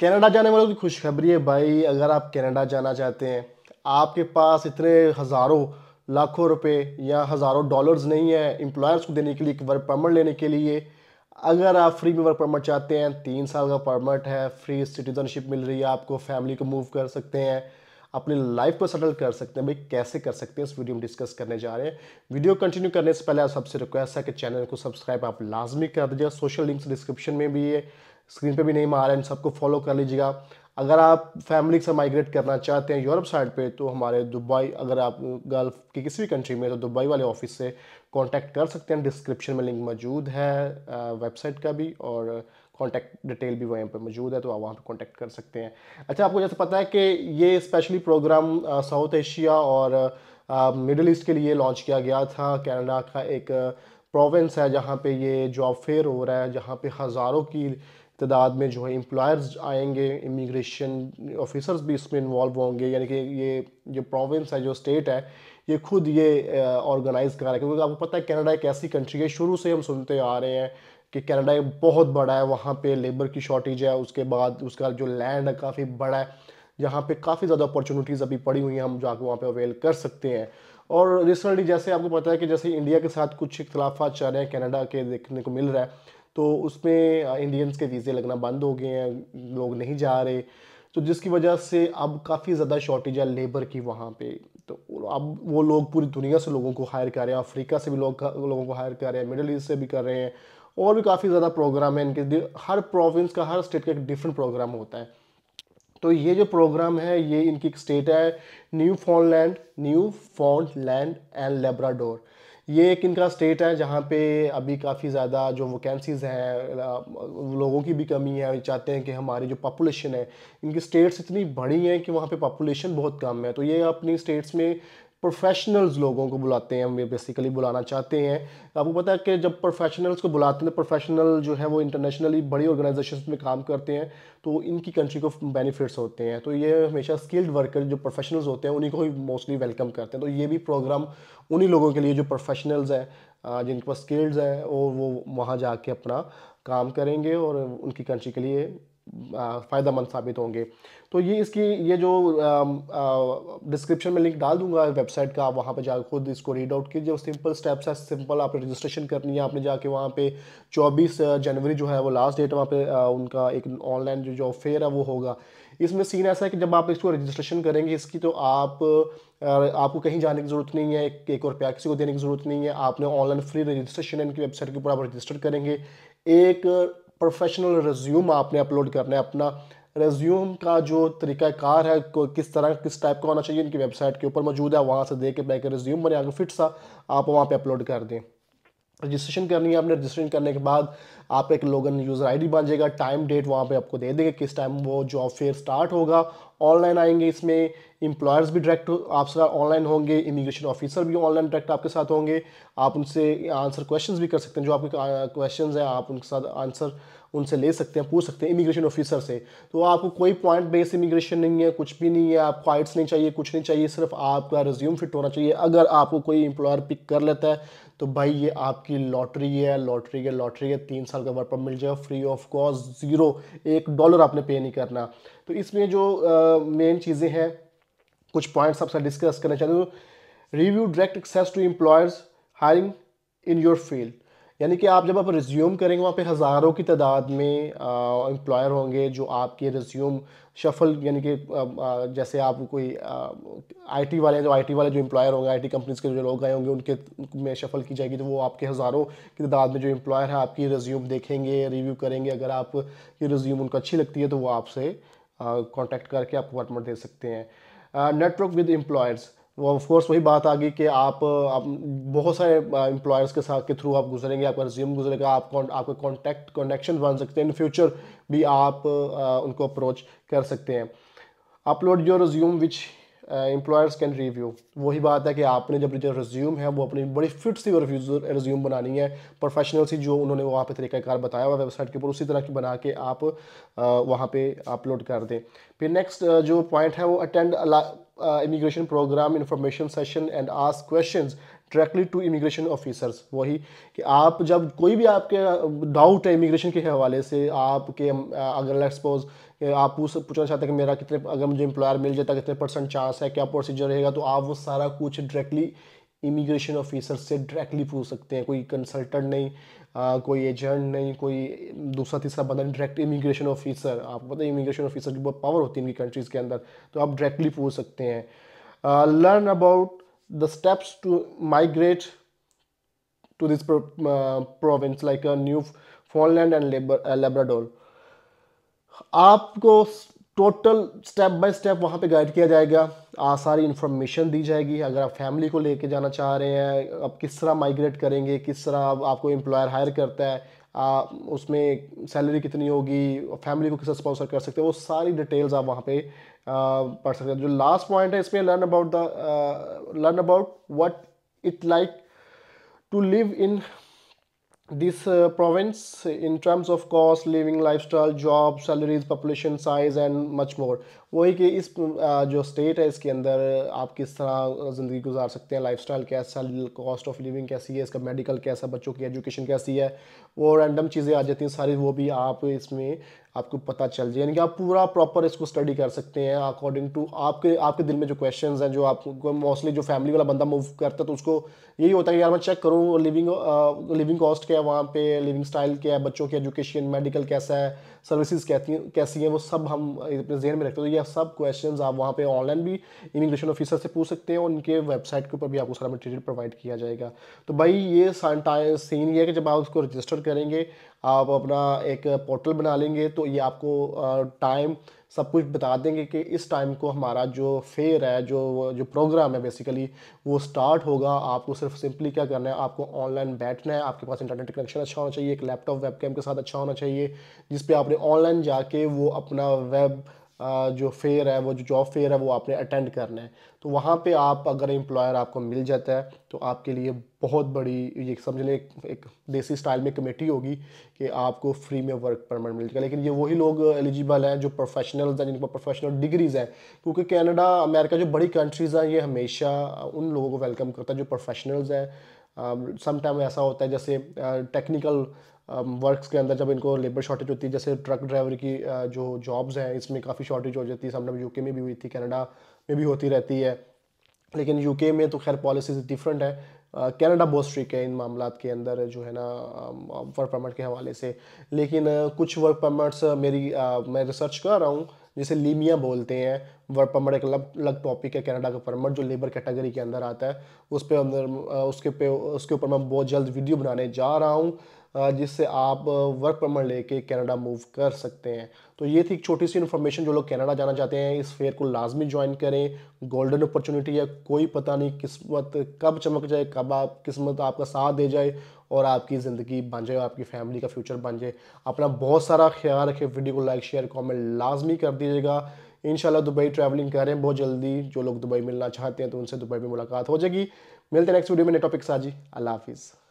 Canada जाने वालों की खुशखबरी है भाई अगर आप कनाडा जाना चाहते हैं आपके पास इतने हज़ारों लाखों रुपए या हज़ारों डॉलर्स नहीं है एम्प्लॉयर्स को देने के लिए एक वर्क परमिट लेने के लिए अगर आप फ्री में वर्क परमिट चाहते हैं तीन साल का परमिट है फ्री सिटीजनशिप मिल रही है आपको फैमिली को मूव कर सकते हैं अपनी लाइफ को सेटल कर सकते हैं भाई कैसे कर सकते हैं इस वीडियो में डिस्कस करने जा रहे हैं वीडियो कंटिन्यू करने से पहले आप सबसे रिक्वेस्ट है कि चैनल को सब्सक्राइब आप लाजमी कर दीजिए सोशल लिंक्स डिस्क्रिप्शन में भी है स्क्रीन पे भी नहीं मारा है इन सबको फॉलो कर लीजिएगा अगर आप फैमिली से माइग्रेट करना चाहते हैं यूरोप साइड पे तो हमारे दुबई अगर आप गल्फ की किसी भी कंट्री में तो दुबई वाले ऑफिस से कांटेक्ट कर सकते हैं डिस्क्रिप्शन में लिंक मौजूद है वेबसाइट का भी और कॉन्टैक्ट डिटेल भी वहीं पर मौजूद है तो आप वहाँ पर कॉन्टैक्ट कर सकते हैं अच्छा आपको जैसे पता है कि ये स्पेशली प्रोग्राम साउथ एशिया और मिडल ईस्ट के लिए लॉन्च किया गया था कैनेडा का एक प्रोविंस है जहाँ पे ये जॉब फेयर हो रहा है जहाँ पे हज़ारों की तादाद में जो है एम्प्लॉयर्स आएंगे इमिग्रेशन ऑफिसर्स भी इसमें इन्वॉल्व होंगे यानी कि ये जो प्रोविंस है जो स्टेट है ये खुद ये ऑर्गेनाइज़ uh, करा रहा है क्योंकि आपको पता है कनाडा एक ऐसी कंट्री है शुरू से हम सुनते आ रहे हैं कि कनाडा बहुत बड़ा है वहाँ पे लेबर की शॉर्टेज है उसके बाद उसका जो लैंड है काफ़ी बड़ा है जहाँ पे काफ़ी ज़्यादा अपॉर्चुनिटीज़ अभी पड़ी हुई हैं हम जाके वहाँ पे अवेल कर सकते हैं और रिसेंटली जैसे आपको पता है कि जैसे इंडिया के साथ कुछ इख्तलाफा चल रहे हैं कनाडा के देखने को मिल रहा है तो उसमें इंडियंस के वीज़े लगना बंद हो गए हैं लोग नहीं जा रहे तो जिसकी वजह से अब काफ़ी ज़्यादा शॉर्टेज है लेबर की वहाँ पे तो अब वो लोग पूरी दुनिया से लोगों को हायर कर रहे हैं अफ्रीका से भी लोग लोगों को हायर कर रहे हैं मिडल ईस्ट से भी कर रहे हैं और भी काफ़ी ज़्यादा प्रोग्राम है इनके हर प्रोविंस का हर स्टेट का एक डिफरेंट प्रोग्राम होता है तो ये जो प्रोग्राम है ये इनकी एक स्टेट है new land new land and Labrador ये एक इनका स्टेट है जहाँ पे अभी काफ़ी ज़्यादा जो वैकेंसीज़ हैं लोगों की भी कमी है चाहते हैं कि हमारी जो पॉपुलेशन है इनकी स्टेट्स इतनी बड़ी हैं कि वहाँ पे पॉपुलेशन बहुत कम है तो ये अपनी स्टेट्स में प्रोफेशनल्स लोगों को बुलाते हैं हम बेसिकली बुलाना चाहते हैं आपको पता है कि जब प्रोफेशनल्स को बुलाते हैं तो प्रोफेशनल जो है वो इंटरनेशनली बड़ी ऑर्गेनाइजेशन में काम करते हैं तो इनकी कंट्री को बेनिफिट्स होते हैं तो ये हमेशा स्किल्ड वर्कर जो प्रोफेशनल्स होते हैं उन्हीं को मोस्टली वेलकम करते हैं तो ये भी प्रोग्राम उन्हीं लोगों के लिए जो प्रोफेशनल्स हैं जिनके पास स्किल्ड हैं और वो वहाँ जाके अपना काम करेंगे और उनकी कंट्री के लिए फ़ायदा साबित होंगे तो ये इसकी ये जो डिस्क्रिप्शन में लिंक डाल दूंगा वेबसाइट का आप वहाँ पर जाकर खुद इसको रीड आउट कीजिए सिंपल स्टेप्स है सिंपल आपने रजिस्ट्रेशन करनी है आपने जाके वहाँ पे 24 जनवरी जो है वो लास्ट डेट वहाँ पे उनका एक ऑनलाइन जो जॉब फेयर है वो होगा इसमें सीन ऐसा है कि जब आप इसको रजिस्ट्रेशन करेंगे इसकी तो आप आपको कहीं जाने की ज़रूरत नहीं है एक और रुपया किसी को देने की ज़रूरत नहीं है आपने ऑनलाइन फ्री रजिस्ट्रेशन इनकी वेबसाइट के ऊपर आप रजिस्टर करेंगे एक प्रोफेशनल रेज्यूम आपने अपलोड करना है अपना रेज्यूम का जो तरीक़ाकार है किस तरह किस टाइप का होना चाहिए इनकी वेबसाइट के ऊपर मौजूद है वहाँ से देख के बैक रेज्यूम बने आगे फिट सा आप वहाँ पे अपलोड कर दें रजिस्ट्रेशन करनी है आपने रजिस्ट्रेशन करने के बाद आप एक लोगन यूज़र आईडी बन जाएगा टाइम डेट वहाँ पे आपको दे देंगे किस टाइम वो जॉब फेयर स्टार्ट होगा ऑनलाइन आएंगे इसमें इम्प्लॉयर्स भी डायरेक्ट आपसे ऑनलाइन होंगे इमिग्रेशन ऑफिसर भी ऑनलाइन डायरेक्ट आपके साथ होंगे आप उनसे आंसर क्वेश्चंस भी कर सकते हैं जो आपके क्वेश्चन हैं आप उनके साथ आंसर उनसे ले सकते हैं पूछ सकते हैं इमिग्रेशन ऑफिसर से तो आपको कोई पॉइंट बेस्ड इमिग्रेशन नहीं है कुछ भी नहीं है आपको आइट्स नहीं चाहिए कुछ नहीं चाहिए सिर्फ आपका रिज्यूम फिट होना चाहिए अगर आपको कोई इम्प्लॉयर पिक कर लेता है तो भाई ये आपकी लॉटरी है लॉटरी है लॉटरी है तीन साल का वर्क पर मिल जाएगा फ्री ऑफ कॉस्ट ज़ीरो एक डॉलर आपने पे नहीं करना तो इसमें जो मेन चीज़ें हैं कुछ पॉइंट्स आपसे डिस्कस करना चाहते हो review direct access to employers hiring in your field यानी कि आप जब आप रिज्यूम करेंगे वहाँ पे हज़ारों की तादाद में एम्प्लॉयर होंगे जो आपके रिज्यूम शफल यानी कि जैसे आप कोई आईटी तो वाले जो आईटी वाले जो एम्प्लॉयर होंगे आईटी कंपनीज के जो लोग आए होंगे उनके में शफल की जाएगी तो वो आपके हज़ारों की तादाद में जो एम्प्लॉयर है आपकी रिज्यूम देखेंगे रिव्यू करेंगे अगर आप ये रिज्यूम उनको अच्छी लगती है तो वो आपसे कॉन्टैक्ट करके आप अपॉइंटमेंट दे सकते हैं नेटवर्क विद एम्प्लॉयर्स वो ऑफकोर्स वही बात आ गई कि आप, आप बहुत सारे एम्प्लॉयर्स के साथ के थ्रू आप गुजरेंगे आपका रिज्यूम गुजरेगा आप कौन आपके कॉन्टैक्ट कनेक्शन बन सकते हैं इन फ्यूचर भी आप आ, उनको अप्रोच कर सकते हैं upload your resume which employers can review वही बात है कि आपने जब जो रिज्यूम है वो अपनी बड़ी फिट सी रिज्यूम बनानी है प्रोफेशनल सी जो उन्होंने वहाँ पे तरीकाकार बताया हुआ वेबसाइट के ऊपर उसी तरह की बना के आप uh, वहाँ पे अपलोड कर दें फिर नेक्स्ट uh, जो पॉइंट है वो attend immigration program information session and ask questions directly to immigration officers वही कि आप जब कोई भी आपके डाउट है इमिग्रेशन के हवाले से आपके अगर लेट्स सपोज आप पूछ पूछना चाहते हैं कि मेरा कितने अगर मुझे एम्प्लॉयर मिल जाता है कितने परसेंट चांस है क्या प्रोसीजर रहेगा तो आप वो सारा कुछ डायरेक्टली इमिग्रेशन ऑफिसर से डायरेक्टली पूछ सकते हैं कोई कंसल्टेंट नहीं आ, कोई एजेंट नहीं कोई दूसरा तीसरा बंदा डायरेक्ट इमिग्रेशन ऑफिसर आप पता है इमिग्रेशन ऑफिसर की बहुत पावर होती है इनकी कंट्रीज़ के अंदर तो आप डायरेक्टली पूछ सकते हैं learn about the steps to migrate to this pro uh, province like a new Newfoundland and uh, Labrador. आपको टोटल स्टेप बाय स्टेप वहाँ पे गाइड किया जाएगा आ, सारी इन्फॉर्मेशन दी जाएगी अगर आप फैमिली को लेके जाना चाह रहे हैं आप किस तरह माइग्रेट करेंगे किस तरह आपको एम्प्लॉयर हायर करता है आ, उसमें सैलरी कितनी होगी फैमिली को कैसे स्पॉन्सर कर सकते हैं वो सारी डिटेल्स आप वहाँ पे पढ़ सकते हैं जो लास्ट पॉइंट है इसमें learn about the learn about what it like to live in this uh, province in terms of cost living lifestyle job salaries population size and much more वही कि इस जो स्टेट है इसके अंदर आप किस तरह ज़िंदगी गुजार सकते हैं लाइफस्टाइल कैसा कॉस्ट ऑफ लिविंग कैसी है इसका मेडिकल कैसा बच्चों की एजुकेशन कैसी है वो रैंडम चीज़ें आ जाती हैं सारी वो भी आप इसमें आपको पता चल जाए यानी कि आप पूरा प्रॉपर इसको स्टडी कर सकते हैं अकॉर्डिंग टू आपके आपके दिल में जो क्वेश्चन हैं जो आपको मोस्टली जो फैमिली वाला बंदा मूव करता है तो उसको यही होता है कि यार मैं चेक करूँ लिविंग लिविंग कॉस्ट क्या है वहाँ पे लिविंग स्टाइल क्या है बच्चों की एजुकेशन मेडिकल कैसा है सर्विसेज कैसी कैसी हैं वो सब हम अपने जहन में रखते हैं तो ये सब क्वेश्चंस आप वहाँ पे ऑनलाइन भी इमिग्रेशन ऑफिसर से पूछ सकते हैं और उनके वेबसाइट के ऊपर भी आपको सारा मटेरियल प्रोवाइड किया जाएगा तो भाई ये सीन ये है कि जब आप उसको रजिस्टर करेंगे आप अपना एक पोर्टल बना लेंगे तो ये आपको टाइम सब कुछ बता देंगे कि इस टाइम को हमारा जो फेयर है जो जो प्रोग्राम है बेसिकली वो स्टार्ट होगा आपको सिर्फ सिंपली क्या करना है आपको ऑनलाइन बैठना है आपके पास इंटरनेट कनेक्शन अच्छा होना चाहिए एक लैपटॉप वेबकैम के साथ अच्छा होना चाहिए जिस पे आपने ऑनलाइन जाके वो अपना वेब जो फेयर है वो जो जॉब फेयर है वो आपने अटेंड करना है तो वहाँ पे आप अगर एम्प्लॉयर आपको मिल जाता है तो आपके लिए बहुत बड़ी ये समझ लें एक, एक देसी स्टाइल में कमेटी होगी कि आपको फ्री में वर्क परमिट मिल जाएगा लेकिन ये वही लोग एलिजिबल हैं जो प्रोफेशनल हैं जिनके प्रोफेशनल डिग्रीज़ हैं क्योंकि कैनेडा अमेरिका जो बड़ी कंट्रीज़ हैं ये हमेशा उन लोगों को वेलकम करता है जो प्रोफेशनल्स हैं समटाइम um, ऐसा होता है जैसे टेक्निकल uh, वर्क्स um, के अंदर जब इनको लेबर शॉर्टेज होती है जैसे ट्रक ड्राइवर की uh, जो जॉब्स हैं इसमें काफ़ी शॉर्टेज हो जाती है समटाइम यूके में भी हुई थी कनाडा में भी होती रहती है लेकिन यूके में तो खैर पॉलिसीज डिफरेंट है कनाडा बहुत स्ट्रिक है इन मामला के अंदर जो है ना वर्क um, परमिट के हवाले से लेकिन uh, कुछ वर्क परमिट्स मेरी मैं रिसर्च कर रहा हूँ जिसे लीमिया बोलते हैं वर्क परमट एक अलग अलग टॉपिक है कनाडा का परमट जो लेबर कैटेगरी के अंदर आता है उस पर उसके पे उसके ऊपर मैं बहुत जल्द वीडियो बनाने जा रहा हूँ जिससे आप वर्क परमट लेके कनाडा मूव कर सकते हैं तो ये थी एक छोटी सी इन्फॉर्मेशन जो लोग कनाडा जाना चाहते हैं इस फेयर को लाजमी ज्वाइन करें गोल्डन अपॉर्चुनिटी है कोई पता नहीं किस्मत कब चमक जाए कब आप किस्मत आपका साथ दे जाए और आपकी ज़िंदगी बन जाए और आपकी फैमिली का फ्यूचर बन जाए अपना बहुत सारा ख्याल रखें वीडियो को लाइक शेयर कॉमेंट लाजमी कर दीजिएगा इन दुबई ट्रैवलिंग कर रहे हैं बहुत जल्दी जो लोग दुबई मिलना चाहते हैं तो उनसे दुबई में मुलाकात हो जाएगी मिलते हैं नेक्स्ट वीडियो में नए टॉपिक साजी अल्लाह हाफिज़